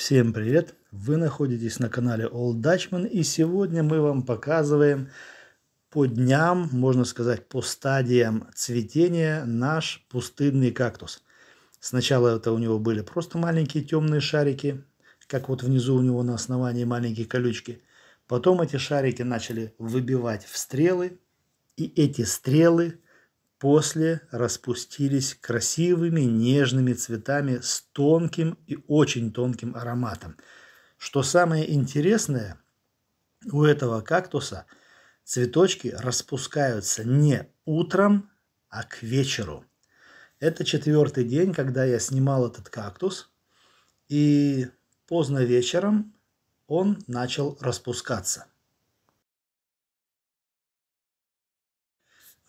Всем привет! Вы находитесь на канале Old Dutchman и сегодня мы вам показываем по дням, можно сказать, по стадиям цветения наш пустынный кактус. Сначала это у него были просто маленькие темные шарики, как вот внизу у него на основании маленькие колючки. Потом эти шарики начали выбивать в стрелы, и эти стрелы – после распустились красивыми нежными цветами с тонким и очень тонким ароматом. Что самое интересное, у этого кактуса цветочки распускаются не утром, а к вечеру. Это четвертый день, когда я снимал этот кактус, и поздно вечером он начал распускаться.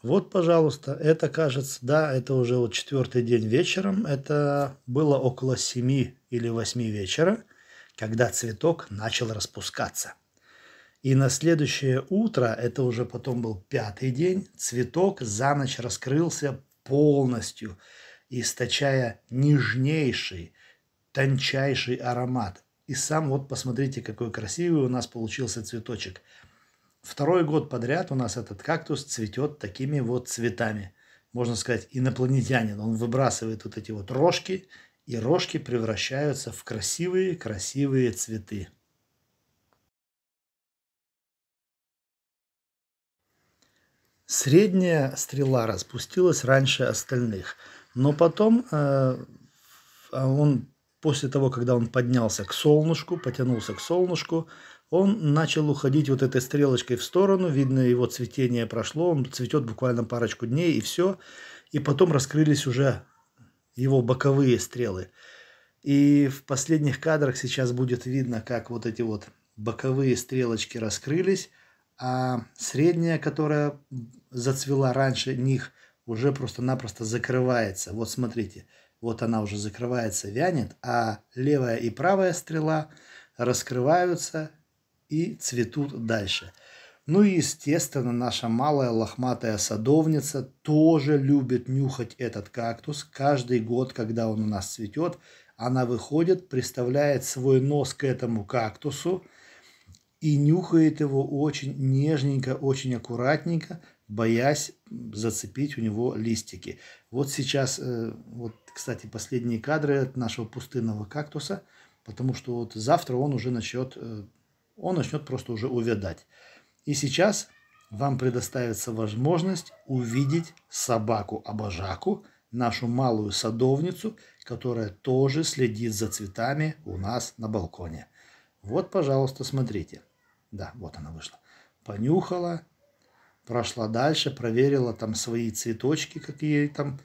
Вот, пожалуйста, это кажется, да, это уже вот четвертый день вечером. Это было около семи или восьми вечера, когда цветок начал распускаться. И на следующее утро, это уже потом был пятый день, цветок за ночь раскрылся полностью, источая нежнейший, тончайший аромат. И сам вот посмотрите, какой красивый у нас получился цветочек – Второй год подряд у нас этот кактус цветет такими вот цветами. Можно сказать, инопланетянин. Он выбрасывает вот эти вот рожки, и рожки превращаются в красивые-красивые цветы. Средняя стрела распустилась раньше остальных, но потом э, а он после того, когда он поднялся к солнышку, потянулся к солнышку, он начал уходить вот этой стрелочкой в сторону. Видно, его цветение прошло. Он цветет буквально парочку дней и все. И потом раскрылись уже его боковые стрелы. И в последних кадрах сейчас будет видно, как вот эти вот боковые стрелочки раскрылись, а средняя, которая зацвела раньше них, уже просто-напросто закрывается. Вот смотрите, вот она уже закрывается, вянет, а левая и правая стрела раскрываются и цветут дальше. Ну и, естественно, наша малая лохматая садовница тоже любит нюхать этот кактус. Каждый год, когда он у нас цветет, она выходит, приставляет свой нос к этому кактусу и нюхает его очень нежненько, очень аккуратненько, боясь зацепить у него листики. Вот сейчас, э, вот, кстати, последние кадры от нашего пустынного кактуса, потому что вот завтра он уже начнет э, он начнет просто уже увядать. И сейчас вам предоставится возможность увидеть собаку-обожаку, нашу малую садовницу, которая тоже следит за цветами у нас на балконе. Вот, пожалуйста, смотрите. Да, вот она вышла. Понюхала, прошла дальше, проверила там свои цветочки, какие там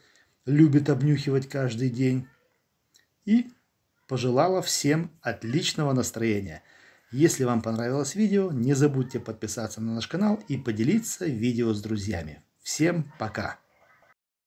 любит обнюхивать каждый день. И пожелала всем отличного настроения – если вам понравилось видео, не забудьте подписаться на наш канал и поделиться видео с друзьями. Всем пока!